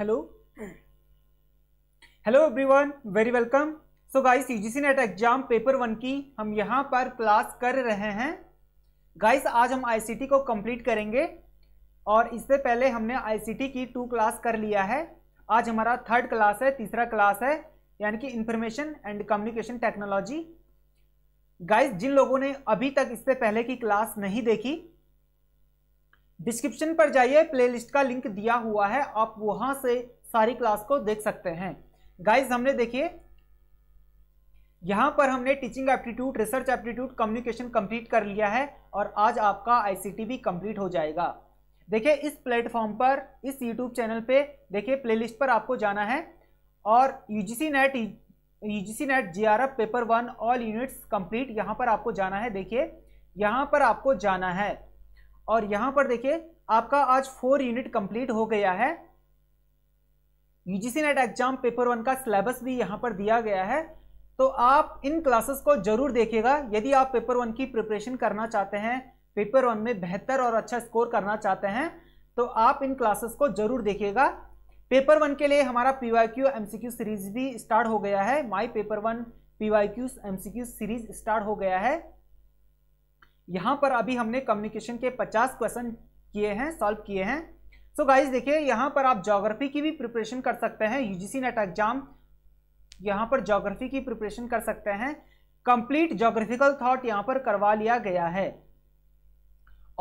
hello hello everyone very welcome so guys UGC NET exam paper one की हम यहाँ पर क्लास कर रहे हैं गाइस आज हम आईसीटी को कंप्लीट करेंगे और इससे पहले हमने आईसीटी की टू क्लास कर लिया है आज हमारा थर्ड क्लास है तीसरा क्लास है यानी कि information and communication technology guys जिन लोगों ने अभी तक इससे पहले की क्लास नहीं देखी डिस्क्रिप्शन पर जाइए प्लेलिस्ट का लिंक दिया हुआ है आप वहां से सारी क्लास को देख सकते हैं गाइज हमने देखिए यहां पर हमने teaching aptitude research aptitude communication complete कर लिया है और आज आपका आईसीटी भी कंप्लीट हो जाएगा देखिए इस प्लेटफॉर्म पर इस यूट्यूब चैनल पे देखिए प्लेलिस्ट पर आपको जाना है और UGC NET UGC NET J R F paper one all units complete यहाँ पर आपको जाना है देखिए यहाँ पर आपको जाना है और यहां पर देखिए आपका आज फोर यूनिट कंप्लीट हो गया है UGC NET exam paper one का सिलेबस भी यहां पर दिया गया है तो आप इन क्लासेस को जरूर देखिएगा यदि आप पेपर वन की प्रिपरेशन करना चाहते हैं पेपर वन में बेहतर और अच्छा स्कोर करना चाहते हैं तो आप इन क्लासेस को जरूर देखिएगा पेपर वन के लिए हमारा P Y Q M C Q series भी स्टार्ट हो गया है my paper one P Y Q M C Q series start हो गया है यहाँ पर अभी हमने कम्युनिकेशन के 50 क्वेश्चन किए हैं सॉल्व किए हैं सो गाइज देखिए यहाँ पर आप जोग्राफी की भी प्रिपरेशन कर सकते हैं यूजीसी नेट एग्जाम यहाँ पर जोग्राफी की प्रिपरेशन कर सकते हैं कंप्लीट जोग्राफिकल थॉट यहाँ पर करवा लिया गया है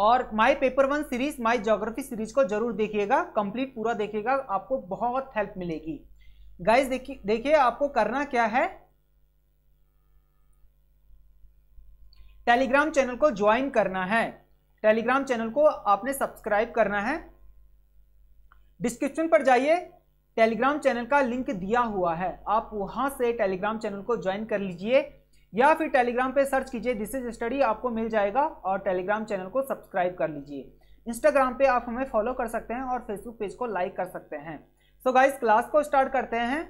और my paper one series my geography series को जरूर देखिएगा कंप्लीट पूरा देखिएगा आपको बहुत हेल्प मिलेगी गाइज देखिए देखिए आपको करना क्या है टेलीग्राम चैनल को ज्वाइन करना है टेलीग्राम चैनल को आपने सब्सक्राइब करना है डिस्क्रिप्शन पर जाइए टेलीग्राम चैनल का लिंक दिया हुआ है आप वहां से टेलीग्राम चैनल को ज्वाइन कर लीजिए या फिर टेलीग्राम पे सर्च कीजिए दिस इज स्टडी आपको मिल जाएगा और टेलीग्राम चैनल को सब्सक्राइब कर लीजिए इंस्टाग्राम पे आप हमें फॉलो कर सकते हैं और फेसबुक पेज को लाइक कर सकते हैं सो so गाइस क्लास को स्टार्ट करते हैं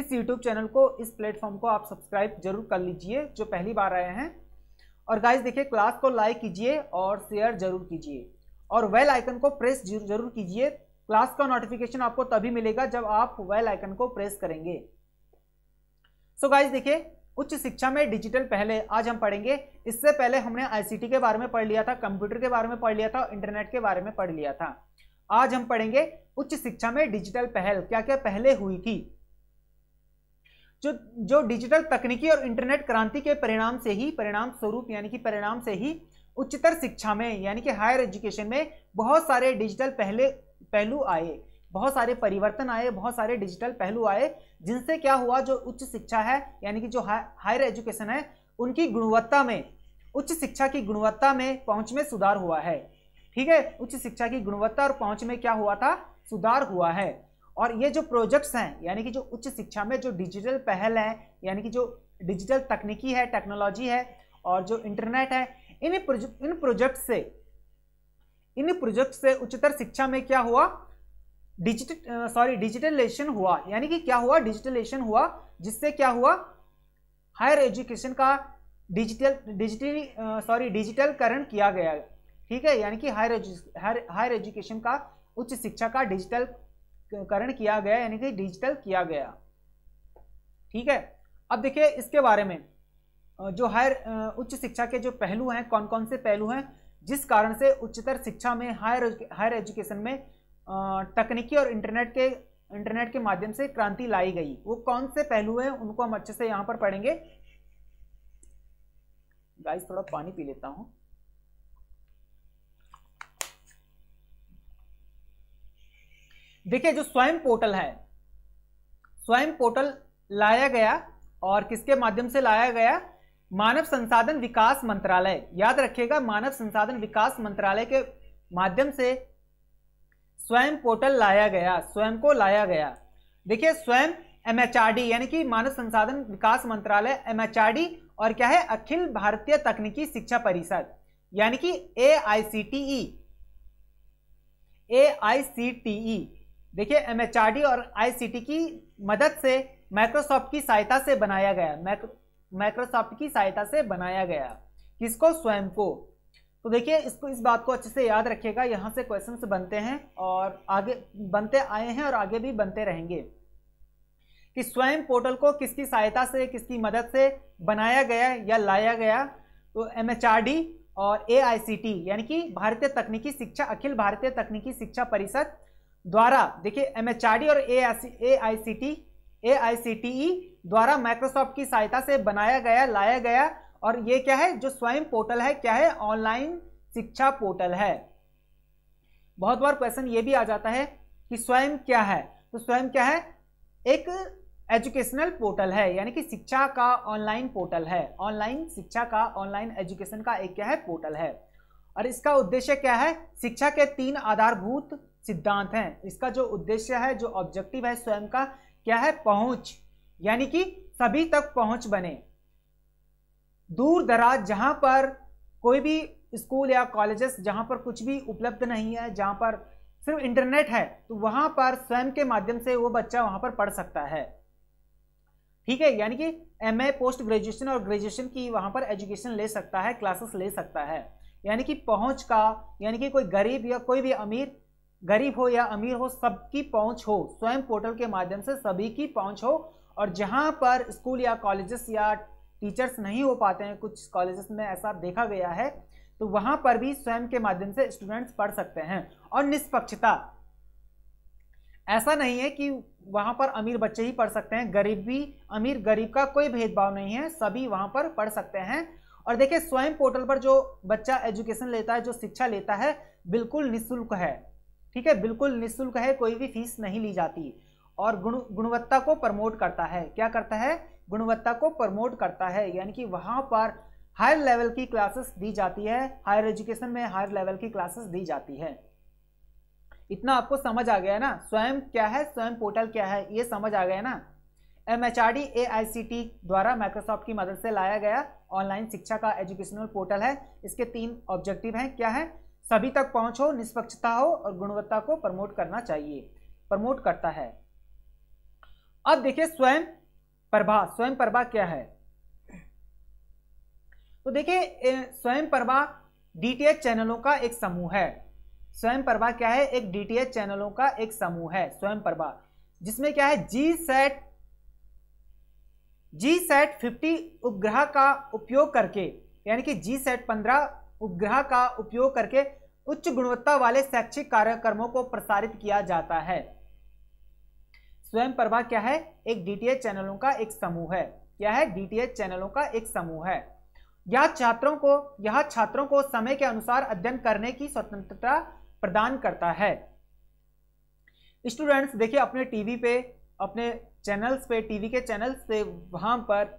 इस यूट्यूब चैनल को इस प्लेटफॉर्म को आप सब्सक्राइब जरूर कर लीजिए जो पहली बार आए हैं और गाइज देखिए क्लास को लाइक कीजिए और शेयर जरूर कीजिए और वेल आइकन को प्रेस जरूर कीजिए क्लास का नोटिफिकेशन आपको तभी मिलेगा जब आप वेल आइकन को प्रेस करेंगे सो गाइस गाइज देखिए उच्च शिक्षा में डिजिटल पहले आज हम पढ़ेंगे इससे पहले हमने आईसीटी के बारे में पढ़ लिया था कंप्यूटर के बारे में पढ़ लिया था इंटरनेट के बारे में पढ़ लिया था आज हम पढ़ेंगे उच्च शिक्षा में डिजिटल पहल क्या क्या पहले हुई थी जो जो डिजिटल तकनीकी और इंटरनेट क्रांति के परिणाम से ही परिणाम स्वरूप यानी कि परिणाम से ही उच्चतर शिक्षा में यानी कि हायर एजुकेशन में बहुत सारे डिजिटल पहले पहलू आए बहुत सारे परिवर्तन आए बहुत सारे डिजिटल पहलू आए जिनसे क्या हुआ जो उच्च शिक्षा है यानी कि जो हायर एजुकेशन है उनकी गुणवत्ता में उच्च शिक्षा की गुणवत्ता में पहुंच में सुधार हुआ है ठीक है उच्च शिक्षा की गुणवत्ता और पहुंच में क्या हुआ था सुधार हुआ है और ये जो प्रोजेक्ट्स हैं यानी कि जो उच्च शिक्षा में जो डिजिटल पहल है यानी कि जो डिजिटल तकनीकी है टेक्नोलॉजी है और जो इंटरनेट है इन प्रोजे, इन प्रोजेक्ट से इन प्रोजेक्ट से उच्चतर शिक्षा में क्या हुआ डिजिटल सॉरी डिजिटलेशन हुआ यानी कि क्या हुआ डिजिटलेशन हुआ जिससे क्या हुआ हायर एजुकेशन का डिजिटल डिजिटली सॉरी डिजिटलकरण किया गया ठीक है यानी कि हायर हायर एजुकेशन का उच्च शिक्षा का डिजिटल करण किया गया यानी कि डिजिटल किया गया ठीक है अब देखिए इसके बारे में जो हायर उच्च शिक्षा के जो पहलू हैं कौन कौन से पहलू हैं जिस कारण से उच्चतर शिक्षा में हायर हायर एजुकेशन में तकनीकी और इंटरनेट के इंटरनेट के माध्यम से क्रांति लाई गई वो कौन से पहलू हैं उनको हम अच्छे से यहाँ पर पढ़ेंगे गाइस थोड़ा पानी पी लेता हूँ देखिए जो स्वयं पोर्टल है स्वयं पोर्टल लाया गया और किसके माध्यम से लाया गया मानव संसाधन विकास मंत्रालय याद रखिएगा मानव संसाधन विकास मंत्रालय के माध्यम से स्वयं पोर्टल लाया गया स्वयं को लाया गया देखिए स्वयं एमएचआरडी यानी कि मानव संसाधन विकास मंत्रालय एमएचआरडी और क्या है अखिल भारतीय तकनीकी शिक्षा परिषद यानी कि ए I C T E A I C T E देखिए डी और टी की मदद से माइक्रोसॉफ्ट की सहायता से बनाया गया माइक्रोसॉफ्ट की सहायता से बनाया गया किसको स्वयं को तो देखिए इसको इस बात को अच्छे से याद रखिएगा यहाँ से क्वेश्चन बनते हैं और आगे बनते आए हैं और आगे भी बनते रहेंगे कि स्वयं पोर्टल को किसकी सहायता से किसकी मदद से बनाया गया या लाया गया तो एम और ए यानी कि भारतीय तकनीकी शिक्षा अखिल भारतीय तकनीकी शिक्षा परिषद द्वारा देखिए एमएचआरडी और ए I C T A I C T E द्वारा माइक्रोसॉफ्ट की सहायता से बनाया गया लाया गया और ये क्या है जो स्वयं पोर्टल है क्या है ऑनलाइन शिक्षा पोर्टल है बहुत बार क्वेश्चन ये भी आ जाता है कि स्वयं क्या है तो स्वयं क्या है एक एजुकेशनल पोर्टल है यानी कि शिक्षा का ऑनलाइन पोर्टल है ऑनलाइन शिक्षा का ऑनलाइन एजुकेशन का एक क्या है पोर्टल है और इसका उद्देश्य क्या है शिक्षा के तीन आधारभूत सिद्धांत हैं इसका जो उद्देश्य है जो ऑब्जेक्टिव है स्वयं का क्या है पहुंच यानी कि सभी तक पहुंच बने दूर दराज जहां पर कोई भी स्कूल या कॉलेजेस जहां पर कुछ भी उपलब्ध नहीं है जहां पर सिर्फ इंटरनेट है तो वहां पर स्वयं के माध्यम से वो बच्चा वहां पर पढ़ सकता है ठीक है यानी कि एम पोस्ट ग्रेजुएशन और ग्रेजुएशन की वहां पर एजुकेशन ले सकता है क्लासेस ले सकता है यानी कि पहुंच का यानी कि कोई गरीब या कोई भी अमीर गरीब हो या अमीर हो सबकी पहुंच हो स्वयं पोर्टल के माध्यम से सभी की पहुंच हो और जहां पर स्कूल या कॉलेजेस या टीचर्स नहीं हो पाते हैं कुछ कॉलेजेस में ऐसा देखा गया है तो वहां पर भी स्वयं के माध्यम से स्टूडेंट्स पढ़ सकते हैं और निष्पक्षता ऐसा नहीं है कि वहां पर अमीर बच्चे ही पढ़ सकते हैं गरीब भी अमीर गरीब का कोई भेदभाव नहीं है सभी वहां पर पढ़ सकते हैं और देखिये स्वयं पोर्टल पर जो बच्चा एजुकेशन लेता है जो शिक्षा लेता है बिल्कुल निःशुल्क है ठीक है बिल्कुल निःशुल्क है कोई भी फीस नहीं ली जाती और गुण गुणवत्ता को प्रमोट करता है क्या करता है गुणवत्ता को प्रमोट करता है यानी कि वहाँ पर हायर लेवल की क्लासेस दी जाती है हायर एजुकेशन में हायर लेवल की क्लासेस दी जाती है इतना आपको समझ आ गया है ना स्वयं क्या है स्वयं पोर्टल क्या है ये समझ आ गया ना M H R D A I C T द्वारा माइक्रोसॉफ्ट की मदद से लाया गया ऑनलाइन शिक्षा का एजुकेशनल पोर्टल है इसके तीन ऑब्जेक्टिव हैं क्या है सभी तक पहुंच हो निष्पक्षता हो और गुणवत्ता को प्रमोट करना चाहिए प्रमोट करता है अब देखिए स्वयं प्रभा स्वयं प्रभा क्या है तो देखिए स्वयं प्रभा डीटीएच चैनलों का एक समूह है स्वयं प्रभा क्या है एक डीटीएच चैनलों का एक समूह है स्वयं प्रभा जिसमें क्या है GSAT GSAT fifty उपग्रह का उपयोग करके यानी कि जी सेट पंद्रह उपग्रह का उपयोग करके उच्च गुणवत्ता वाले शैक्षिक कार्यक्रमों को प्रसारित किया जाता है स्वयं प्रभा क्या है एक डीटीएच चैनलों का एक समूह है क्या है डीटीएच चैनलों का एक समूह है यह छात्रों को यह छात्रों को समय के अनुसार अध्ययन करने की स्वतंत्रता प्रदान करता है स्टूडेंट्स देखिए अपने टीवी पे अपने चैनल्स पे टीवी के चैनल से वहां पर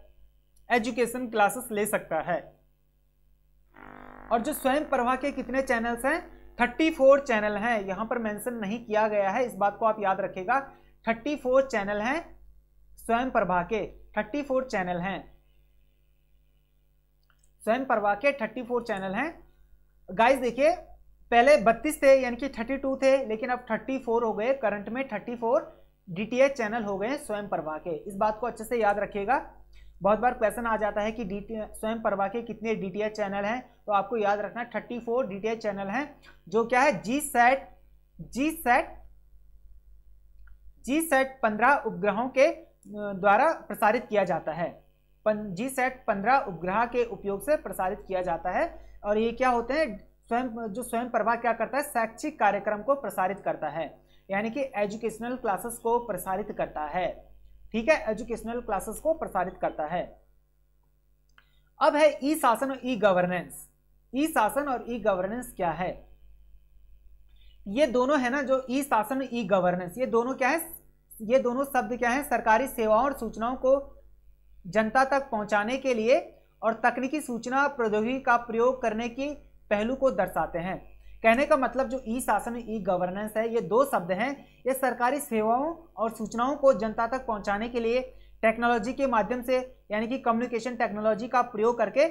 एजुकेशन क्लासेस ले सकता है और जो स्वयं प्रभा के कितने चैनल्स हैं थर्टी फोर चैनल हैं यहाँ पर मेंशन नहीं किया गया है इस बात को आप याद रखेगा थर्टी फोर चैनल हैं स्वयं प्रभा के थर्टी फोर चैनल हैं स्वयं प्रभा के थर्टी फोर चैनल हैं गाइस देखिए पहले बत्तीस थे यानी कि थर्टी टू थे लेकिन अब थर्टी फोर हो गए करंट में टी एच चैनल हो गए स्वयं प्रभा के इस बात को अच्छे से याद रखिएगा बहुत बार क्वेश्चन आ जाता है कि डी स्वयं प्रभा के कितने डी चैनल हैं तो आपको याद रखना थर्टी फोर डी चैनल हैं जो क्या है GSAT GSAT GSAT पंद्रह उपग्रहों के द्वारा प्रसारित किया जाता है जी सेट पंद्रह उपग्रह के उपयोग से प्रसारित किया जाता है और ये क्या होते हैं स्वयं जो स्वयं प्रभा क्या करता है शैक्षिक कार्यक्रम को प्रसारित करता है यानी कि एजुकेशनल क्लासेस को प्रसारित करता है ठीक है एजुकेशनल क्लासेस को प्रसारित करता है अब है ई शासन और ई गवर्नेंस ई शासन और ई गवर्नेंस क्या है ये दोनों है ना जो ई शासन ई गवर्नेंस ये दोनों क्या है ये दोनों शब्द क्या है सरकारी सेवाओं और सूचनाओं को जनता तक पहुंचाने के लिए और तकनीकी सूचना प्रौद्योगिकी का प्रयोग करने की पहलू को दर्शाते हैं कहने का मतलब जो ई शासन ई गवर्नेंस है ये दो शब्द हैं ये सरकारी सेवाओं और सूचनाओं को जनता तक पहुंचाने के लिए टेक्नोलॉजी के माध्यम से यानी कि कम्युनिकेशन टेक्नोलॉजी का प्रयोग करके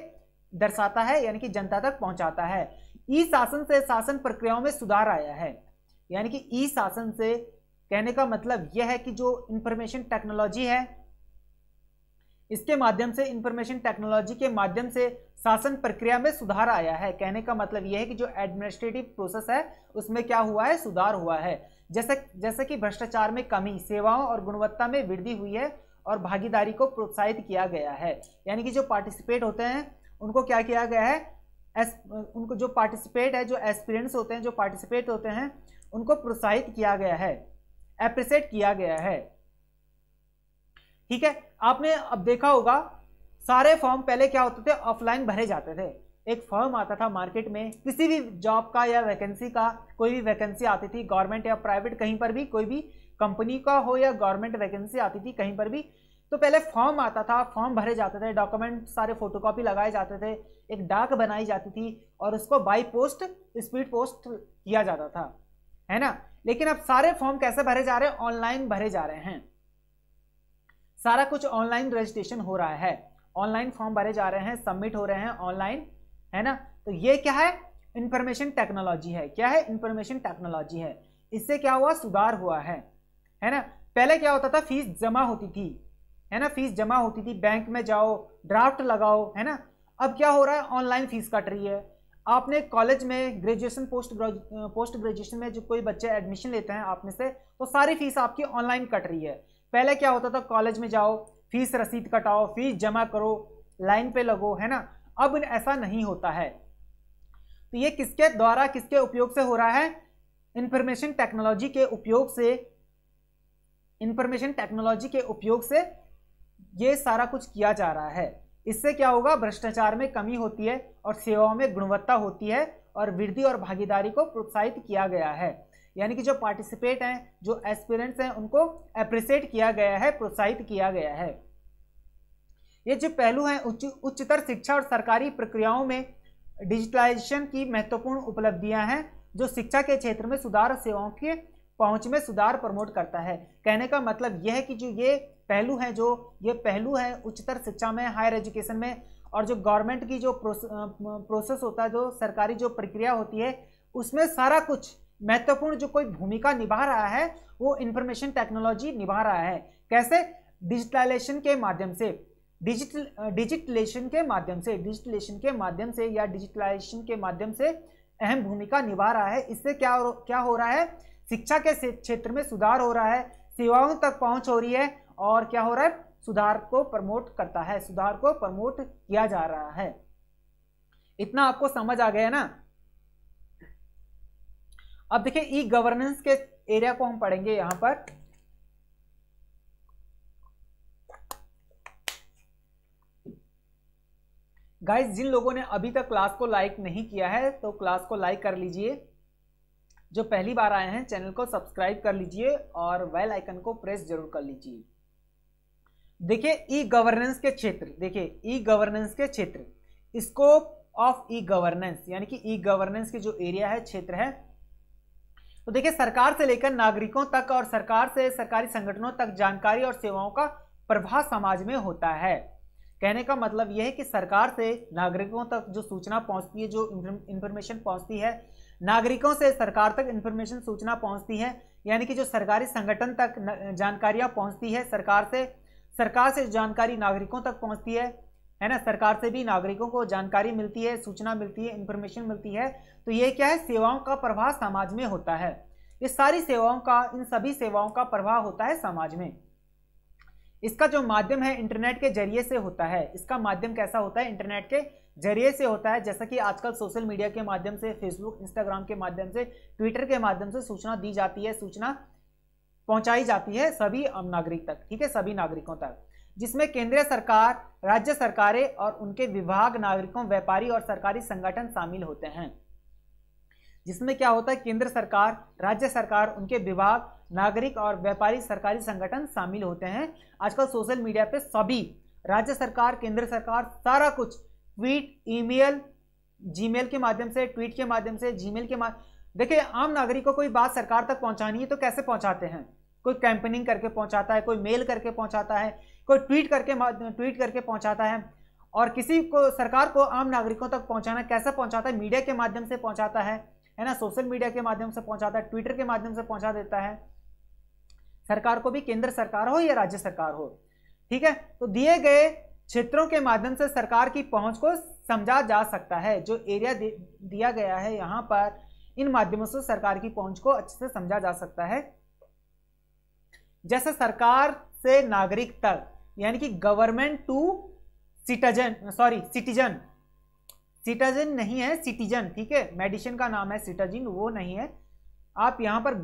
दर्शाता है यानी कि जनता तक पहुंचाता है ई शासन से शासन प्रक्रियाओं में सुधार आया है यानी कि ई शासन से कहने का मतलब यह है कि जो इंफॉर्मेशन टेक्नोलॉजी है इसके माध्यम से इंफॉर्मेशन टेक्नोलॉजी के माध्यम से शासन प्रक्रिया में सुधार आया है कहने का मतलब यह है कि जो एडमिनिस्ट्रेटिव प्रोसेस है उसमें क्या हुआ है सुधार हुआ है जैसे जैसे कि भ्रष्टाचार में कमी सेवाओं और गुणवत्ता में वृद्धि हुई है और भागीदारी को प्रोत्साहित किया गया है यानी कि जो पार्टिसिपेट होते हैं उनको क्या किया गया है एस, उनको जो पार्टिसिपेट है जो एस्पिरेंट्स होते हैं जो पार्टिसिपेट होते हैं उनको प्रोत्साहित किया गया है एप्रिसिएट किया गया है ठीक है आपने अब देखा होगा सारे फॉर्म पहले क्या होते थे ऑफलाइन भरे जाते थे एक फॉर्म आता था मार्केट में किसी भी जॉब का या वैकेंसी का कोई भी वैकेंसी आती थी गवर्नमेंट या प्राइवेट कहीं पर भी कोई भी कंपनी का हो या गवर्नमेंट वैकेंसी आती थी कहीं पर भी तो पहले फॉर्म आता था फॉर्म भरे जाते थे डॉक्यूमेंट सारे फोटोकॉपी लगाए जाते थे एक डाक बनाई जाती थी और उसको बाई पोस्ट स्पीड पोस्ट किया जाता था है ना लेकिन अब सारे फॉर्म कैसे भरे जा रहे हैं ऑनलाइन भरे जा रहे हैं सारा कुछ ऑनलाइन रजिस्ट्रेशन हो रहा है ऑनलाइन फॉर्म भरे जा रहे हैं सबमिट हो रहे हैं ऑनलाइन है ना तो ये क्या है इंफॉर्मेशन टेक्नोलॉजी है क्या है इंफॉर्मेशन टेक्नोलॉजी है इससे क्या हुआ सुधार हुआ है है ना पहले क्या होता था फीस जमा होती थी है ना फीस जमा होती थी बैंक में जाओ ड्राफ्ट लगाओ है ना अब क्या हो रहा है ऑनलाइन फीस कट रही है आपने कॉलेज में ग्रेजुएशन पोस्ट पोस्ट ग्रेजुएशन में जो कोई बच्चे एडमिशन लेते हैं आपने से तो सारी फीस आपकी ऑनलाइन कट रही है पहले क्या होता था कॉलेज में जाओ फीस रसीद कटाओ फीस जमा करो लाइन पे लगो है ना अब ऐसा नहीं होता है तो ये किसके द्वारा किसके उपयोग से हो रहा है इंफॉर्मेशन टेक्नोलॉजी के उपयोग से इंफॉर्मेशन टेक्नोलॉजी के उपयोग से ये सारा कुछ किया जा रहा है इससे क्या होगा भ्रष्टाचार में कमी होती है और सेवाओं में गुणवत्ता होती है और वृद्धि और भागीदारी को प्रोत्साहित किया गया है यानी कि जो पार्टिसिपेट हैं जो एस्पिरेंट्स हैं उनको अप्रिसिएट किया गया है प्रोत्साहित किया गया है ये जो पहलू हैं उच्च उच्चतर शिक्षा और सरकारी प्रक्रियाओं में डिजिटलाइजेशन की महत्वपूर्ण उपलब्धियां हैं जो शिक्षा के क्षेत्र में सुधार सेवाओं के पहुंच में सुधार प्रमोट करता है कहने का मतलब यह है कि जो ये पहलू हैं जो ये पहलू हैं उच्चतर शिक्षा में हायर एजुकेशन में और जो गवर्नमेंट की जो प्रोसेस होता है जो सरकारी जो प्रक्रिया होती है उसमें सारा कुछ महत्वपूर्ण जो कोई भूमिका निभा रहा है वो इंफॉर्मेशन टेक्नोलॉजी निभा रहा है कैसे डिजिटलाइजेशन के माध्यम से डिजिटल डिजिटलेशन के माध्यम से डिजिटलेशन के माध्यम से या डिजिटलाइजेशन के माध्यम से अहम भूमिका निभा रहा है इससे क्या हो, क्या हो रहा है शिक्षा के क्षेत्र में सुधार हो रहा है सेवाओं तक पहुंच हो रही है और क्या हो रहा है सुधार को प्रमोट करता है सुधार को प्रमोट किया जा रहा है इतना आपको समझ आ गया ना अब देखिए ई e गवर्नेंस के एरिया को हम पढ़ेंगे यहां पर गाइस जिन लोगों ने अभी तक क्लास को लाइक नहीं किया है तो क्लास को लाइक कर लीजिए जो पहली बार आए हैं चैनल को सब्सक्राइब कर लीजिए और वेल आइकन को प्रेस जरूर कर लीजिए देखिए ई e गवर्नेंस के क्षेत्र देखिए ई e गवर्नेंस के क्षेत्र स्कोप ऑफ ई गवर्नेंस यानी कि ई गवर्नेंस के जो एरिया है क्षेत्र है तो देखिए सरकार से लेकर नागरिकों तक और सरकार से सरकारी संगठनों तक जानकारी और सेवाओं का प्रभाव समाज में होता है कहने का मतलब यह है कि सरकार से नागरिकों तक जो सूचना पहुंचती है जो इंफॉर्मेशन पहुंचती है नागरिकों से सरकार तक इंफॉर्मेशन सूचना पहुंचती है यानी कि जो सरकारी संगठन तक जानकारियां पहुंचती है सरकार से सरकार से जानकारी नागरिकों तक पहुंचती है है ना सरकार से भी नागरिकों को जानकारी मिलती है सूचना मिलती है इंफॉर्मेशन मिलती है तो ये क्या है सेवाओं का प्रभाव समाज में होता है इस सारी सेवाओं का इन सभी सेवाओं का प्रभाव होता है समाज में इसका जो माध्यम है इंटरनेट के जरिए से होता है इसका माध्यम कैसा होता है इंटरनेट के जरिए से होता है जैसा कि आजकल सोशल मीडिया के माध्यम से फेसबुक इंस्टाग्राम के माध्यम से ट्विटर के माध्यम से सूचना दी जाती है सूचना पहुंचाई जाती है सभी नागरिक तक ठीक है सभी नागरिकों तक जिसमें केंद्रीय सरकार राज्य सरकारें और उनके विभाग नागरिकों व्यापारी और सरकारी संगठन शामिल होते हैं जिसमें क्या होता है केंद्र सरकार राज्य सरकार उनके विभाग नागरिक और व्यापारी सरकारी संगठन शामिल होते हैं आजकल सोशल मीडिया पे सभी राज्य सरकार केंद्र सरकार सारा कुछ ट्वीट ईमेल जीमेल के माध्यम से ट्वीट के माध्यम से जीमेल के माध्यम देखिए आम नागरिक को कोई बात सरकार तक पहुंचानी है तो कैसे पहुंचाते हैं कोई कैंपेनिंग करके पहुंचाता है कोई मेल करके पहुंचाता है कोई ट्वीट करके ट्वीट करके पहुंचाता है और किसी को सरकार को आम नागरिकों तक पहुंचाना कैसे पहुंचाता है मीडिया के माध्यम से पहुंचाता है है ना सोशल मीडिया के माध्यम से पहुंचाता है ट्विटर के माध्यम से पहुंचा देता है सरकार को भी केंद्र सरकार हो या राज्य सरकार हो ठीक है तो दिए गए क्षेत्रों के माध्यम से सरकार की पहुंच को समझा जा सकता है जो एरिया दिया गया है यहाँ पर इन माध्यमों से सरकार की पहुंच को अच्छे से समझा जा सकता है जैसे सरकार से नागरिक तक यानी कि government to citizen sorry citizen citizen नहीं है सिटीजन ठीक है मेडिसिन का नाम है सिटीजन वो नहीं है आप यहां पर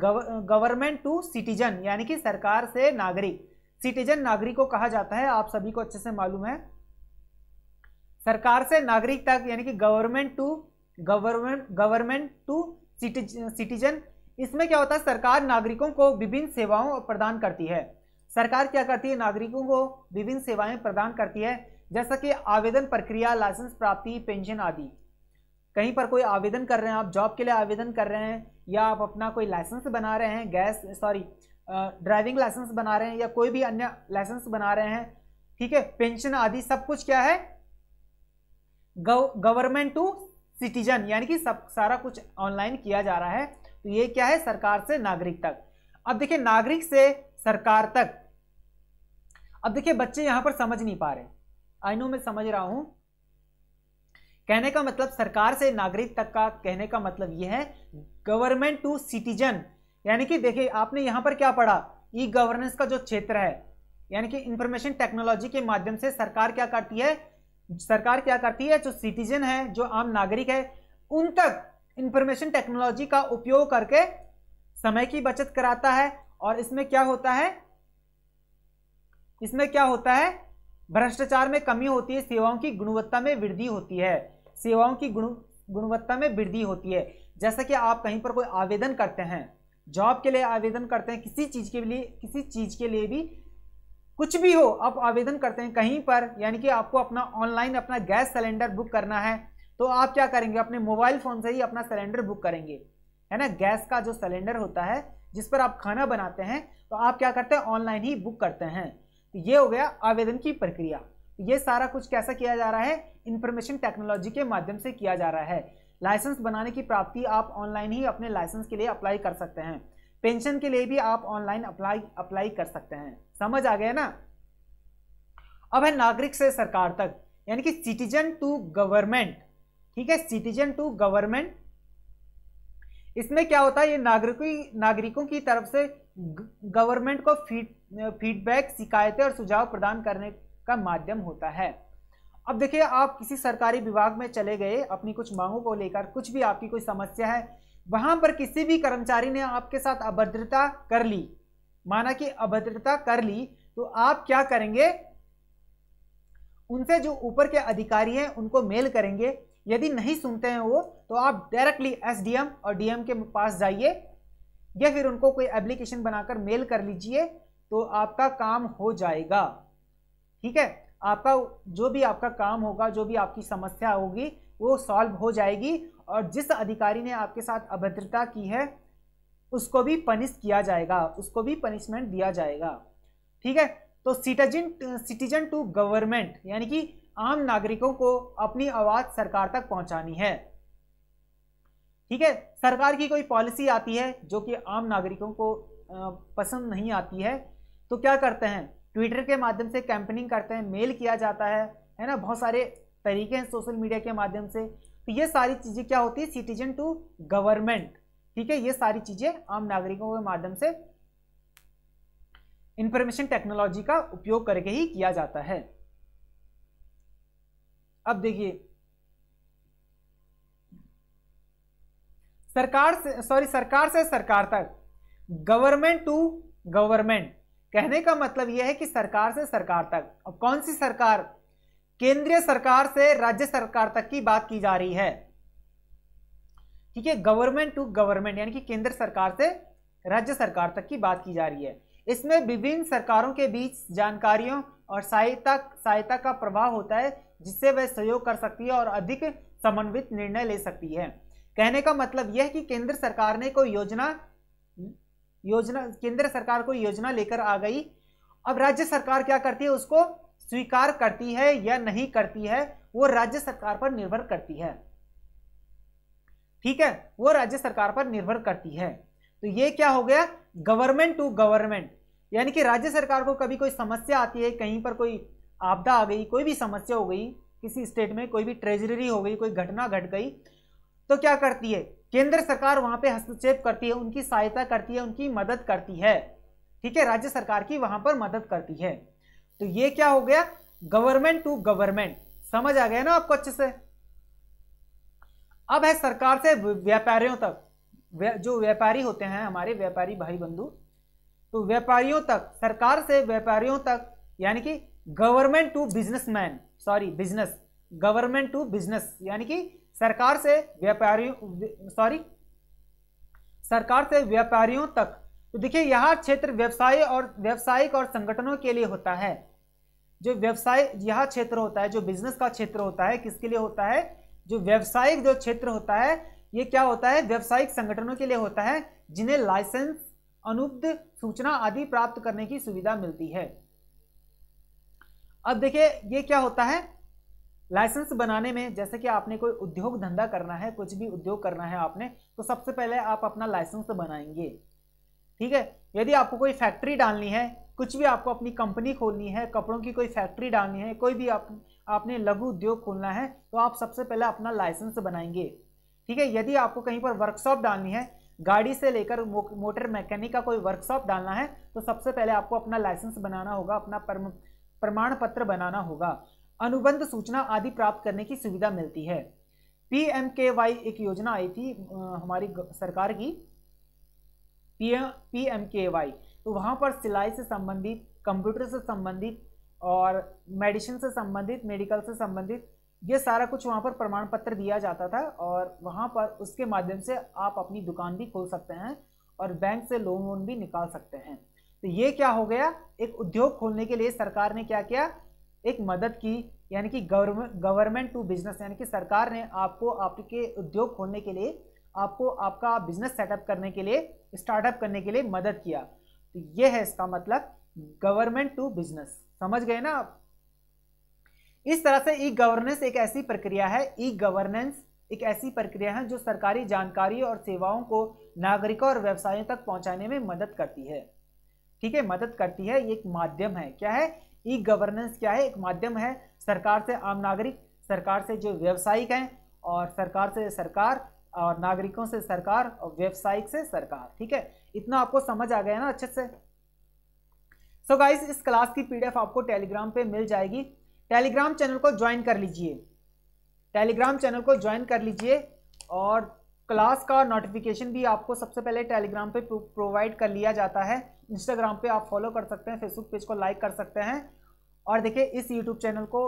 गवर्नमेंट टू सिटीजन यानी कि सरकार से नागरिक सिटीजन नागरिक को कहा जाता है आप सभी को अच्छे से मालूम है सरकार से नागरिक तक यानी कि government to government government to citizen इसमें क्या होता है सरकार नागरिकों को विभिन्न सेवाओं प्रदान करती है सरकार क्या करती है नागरिकों को विभिन्न सेवाएं प्रदान करती है जैसा कि आवेदन प्रक्रिया लाइसेंस प्राप्ति पेंशन आदि कहीं पर कोई आवेदन कर रहे हैं आप जॉब के लिए आवेदन कर रहे हैं या आप अपना कोई लाइसेंस बना रहे हैं गैस सॉरी ड्राइविंग लाइसेंस बना रहे हैं या कोई भी अन्य लाइसेंस बना रहे हैं ठीक है पेंशन आदि सब कुछ क्या है गवर्नमेंट टू सिटीजन यानी कि सब सारा कुछ ऑनलाइन किया जा रहा है तो ये क्या है सरकार से नागरिक तक अब देखिए नागरिक से सरकार तक अब देखिए बच्चे यहां पर समझ नहीं पा रहे आई नो मैं समझ रहा हूं कहने का मतलब सरकार से नागरिक तक का कहने का मतलब यह है गवर्नमेंट टू सिटीजन यानी कि देखिए आपने यहां पर क्या पढ़ा ई गवर्नेंस का जो क्षेत्र है यानी कि इंफॉर्मेशन टेक्नोलॉजी के माध्यम से सरकार क्या करती है सरकार क्या करती है जो सिटीजन है जो आम नागरिक है उन तक इंफॉर्मेशन टेक्नोलॉजी का उपयोग करके समय की बचत कराता है और इसमें क्या होता है इसमें क्या होता है भ्रष्टाचार में कमी होती है सेवाओं की गुणवत्ता में वृद्धि होती है सेवाओं की गुण गुणवत्ता में वृद्धि होती है जैसा कि आप कहीं पर कोई आवेदन करते हैं जॉब के लिए आवेदन करते हैं किसी चीज़ के लिए किसी चीज़ के लिए भी कुछ भी हो आप आवेदन करते हैं कहीं पर यानी कि आपको अपना ऑनलाइन अपना गैस सिलेंडर बुक करना है तो आप क्या करेंगे अपने मोबाइल फ़ोन से ही अपना सिलेंडर बुक करेंगे है ना गैस का जो सिलेंडर होता है जिस पर आप खाना बनाते हैं तो आप क्या करते हैं ऑनलाइन ही बुक करते हैं ये हो गया आवेदन की प्रक्रिया ये सारा कुछ कैसा किया जा रहा है इंफॉर्मेशन टेक्नोलॉजी के माध्यम से किया जा रहा है लाइसेंस बनाने की प्राप्ति आप ऑनलाइन ही अपने लाइसेंस के लिए अप्लाई कर सकते हैं पेंशन के लिए भी आप ऑनलाइन अप्लाई अप्लाई कर सकते हैं समझ आ गया ना अब है नागरिक से सरकार तक यानी कि सिटीजन टू गवर्नमेंट ठीक है सिटीजन टू गवर्नमेंट इसमें क्या होता है ये नागरिकों नागरिकों की तरफ से गवर्नमेंट को फीड फीडबैक शिकायतें और सुझाव प्रदान करने का माध्यम होता है अब देखिए आप किसी सरकारी विभाग में चले गए अपनी कुछ मांगों को लेकर कुछ भी आपकी कोई समस्या है वहां पर किसी भी कर्मचारी ने आपके साथ अभद्रता कर ली माना कि अभद्रता कर ली तो आप क्या करेंगे उनसे जो ऊपर के अधिकारी हैं उनको मेल करेंगे यदि नहीं सुनते हैं वो तो आप डायरेक्टली एसडीएम और डीएम के पास जाइए या फिर उनको कोई एप्लीकेशन बनाकर मेल कर लीजिए तो आपका काम हो जाएगा ठीक है आपका जो भी आपका काम होगा जो भी आपकी समस्या होगी वो सॉल्व हो जाएगी और जिस अधिकारी ने आपके साथ अभद्रता की है उसको भी पनिश किया जाएगा उसको भी पनिशमेंट दिया जाएगा ठीक है तो सिटीजन सिटीजन टू गवर्नमेंट यानी कि आम नागरिकों को अपनी आवाज सरकार तक पहुंचानी है ठीक है सरकार की कोई पॉलिसी आती है जो कि आम नागरिकों को पसंद नहीं आती है तो क्या करते हैं ट्विटर के माध्यम से कैंपेनिंग करते हैं मेल किया जाता है है ना बहुत सारे तरीके हैं सोशल मीडिया के माध्यम से तो ये सारी चीज़ें क्या होती है सिटीजन टू गवर्नमेंट ठीक है ये सारी चीज़ें आम नागरिकों के माध्यम से इंफॉर्मेशन टेक्नोलॉजी का उपयोग करके ही किया जाता है अब देखिए सरकार से सॉरी सरकार से सरकार तक गवर्नमेंट टू गवर्नमेंट कहने का मतलब यह है कि सरकार से सरकार तक अब कौन सी सरकार केंद्रीय सरकार से राज्य सरकार तक की बात की जा रही है ठीक है गवर्नमेंट टू गवर्नमेंट यानी कि केंद्र सरकार से राज्य सरकार तक की बात की जा रही है इसमें विभिन्न सरकारों के बीच जानकारियों और सहायता सहायता का प्रभाव होता है जिससे वह सहयोग कर सकती है और अधिक समन्वित निर्णय ले सकती है कहने का मतलब यह कि केंद्र सरकार ने कोई योजना योजना केंद्र सरकार को योजना लेकर आ गई अब राज्य सरकार क्या करती है उसको स्वीकार करती है या नहीं करती है वो राज्य सरकार पर निर्भर करती है ठीक है वो राज्य सरकार पर निर्भर करती है तो ये क्या हो गया गवर्नमेंट टू गवर्नमेंट यानी कि राज्य सरकार को कभी कोई समस्या आती है कहीं पर कोई आपदा आ गई कोई भी समस्या हो गई किसी स्टेट में कोई भी ट्रेजरी हो गई कोई घटना घट गट गई तो क्या करती है केंद्र सरकार वहां पे हस्तक्षेप करती है उनकी सहायता करती है उनकी मदद करती है ठीक है राज्य सरकार की वहां पर मदद करती है तो ये क्या हो गया गवर्नमेंट टू गवर्नमेंट समझ आ गया ना आपको अच्छे से अब है सरकार से व्यापारियों तक जो व्यापारी होते हैं हमारे व्यापारी भाई बंधु तो व्यापारियों तक सरकार से व्यापारियों तक यानी कि government to businessman sorry business government to business यानी कि सरकार से व्यापारियों सॉरी सरकार से व्यापारियों तक तो देखिए यह क्षेत्र व्यवसाय और व्यावसायिक और संगठनों के लिए होता है जो व्यवसाय यह क्षेत्र होता है जो बिजनेस का क्षेत्र होता है किसके लिए होता है जो व्यवसायिक जो क्षेत्र होता है ये क्या होता है व्यवसायिक संगठनों के लिए होता है जिन्हें लाइसेंस अनुब्ध सूचना आदि प्राप्त करने की सुविधा मिलती है अब देखिये ये क्या होता है लाइसेंस बनाने में जैसे कि आपने कोई उद्योग धंधा करना है कुछ भी उद्योग करना है आपने तो सबसे पहले आप अपना लाइसेंस बनाएंगे ठीक है यदि आपको कोई फैक्ट्री डालनी है कुछ भी आपको अपनी कंपनी खोलनी है कपड़ों की कोई फैक्ट्री डालनी है कोई भी आप आपने लघु उद्योग खोलना है तो आप सबसे पहले अपना लाइसेंस बनाएंगे ठीक है यदि आपको कहीं पर वर्कशॉप डालनी है गाड़ी से लेकर मो, मोटर मैकेनिक का कोई वर्कशॉप डालना है तो सबसे पहले आपको अपना लाइसेंस बनाना होगा अपना प्रमाण पत्र बनाना होगा अनुबंध सूचना आदि प्राप्त करने की सुविधा मिलती है वाई एक योजना आई थी हमारी सरकार की वाई तो वहाँ पर सिलाई से संबंधित कंप्यूटर से संबंधित और मेडिसिन से संबंधित मेडिकल से संबंधित ये सारा कुछ वहाँ पर प्रमाण पत्र दिया जाता था और वहाँ पर उसके माध्यम से आप अपनी दुकान भी खोल सकते हैं और बैंक से लोन वोन भी निकाल सकते हैं तो ये क्या हो गया एक उद्योग खोलने के लिए सरकार ने क्या किया एक मदद की यानी कि गवर्नमेंट टू बिजनेस यानी कि सरकार ने आपको आपके उद्योग खोलने के लिए आपको आपका बिजनेस सेटअप करने के लिए स्टार्टअप करने के लिए मदद किया तो ये है इसका मतलब गवर्नमेंट टू बिजनेस समझ गए ना आप इस तरह से ई गवर्नेंस एक ऐसी प्रक्रिया है ई गवर्नेंस एक ऐसी प्रक्रिया है जो सरकारी जानकारी और सेवाओं को नागरिकों और व्यवसायों तक पहुंचाने में मदद करती है ठीक है मदद करती है ये एक माध्यम है क्या है ई गवर्नेंस क्या है एक माध्यम है सरकार से आम नागरिक सरकार से जो व्यवसायिक हैं और सरकार से सरकार और नागरिकों से सरकार और व्यवसायिक से सरकार ठीक है इतना आपको समझ आ गया ना अच्छे से सो so गाइस इस क्लास की पीडीएफ आपको टेलीग्राम पे मिल जाएगी टेलीग्राम चैनल को ज्वाइन कर लीजिए टेलीग्राम चैनल को ज्वाइन कर लीजिए और क्लास का नोटिफिकेशन भी आपको सबसे पहले टेलीग्राम पे प्रोवाइड कर लिया जाता है इंस्टाग्राम पे आप फॉलो कर सकते हैं फेसबुक पेज को लाइक कर सकते हैं और देखिए इस यूट्यूब चैनल को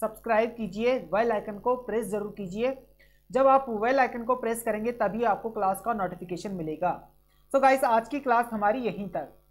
सब्सक्राइब कीजिए वेल आइकन को प्रेस जरूर कीजिए जब आप वेल आइकन को प्रेस करेंगे तभी आपको क्लास का नोटिफिकेशन मिलेगा सो so गाइस आज की क्लास हमारी यहीं तक